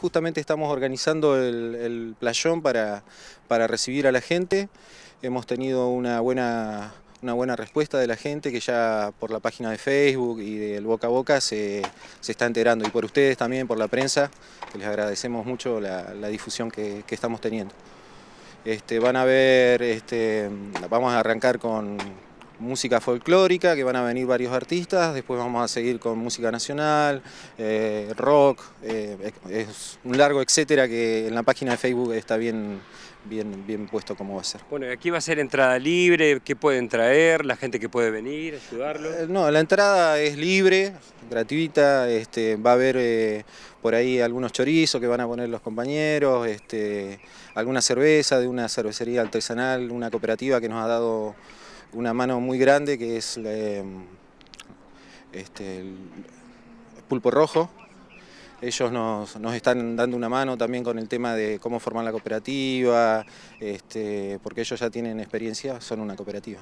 Justamente estamos organizando el, playón para, para, recibir a la gente. Hemos tenido una buena, una buena respuesta de la gente que ya por la página de Facebook y del boca a boca se, está enterando. Y por ustedes también, por la prensa, que les agradecemos mucho la, difusión que, estamos teniendo. Este, van a ver, este, vamos a arrancar con, música folclórica, que van a venir varios artistas, después vamos a seguir con música nacional, eh, rock, eh, es un largo etcétera que en la página de Facebook está bien, bien, bien puesto cómo va a ser. Bueno, ¿y aquí va a ser entrada libre? ¿Qué pueden traer? ¿La gente que puede venir, ayudarlo? Eh, no, la entrada es libre, gratuita, este, va a haber por ahí algunos chorizos que van a poner los compañeros, este, alguna cerveza de una cervecería artesanal, una cooperativa que nos ha dado una mano muy grande que es eh, este, pulpo rojo. Ellos nos, nos, están dando una mano también con el tema de cómo formar la cooperativa, este, porque ellos ya tienen experiencia, son una cooperativa.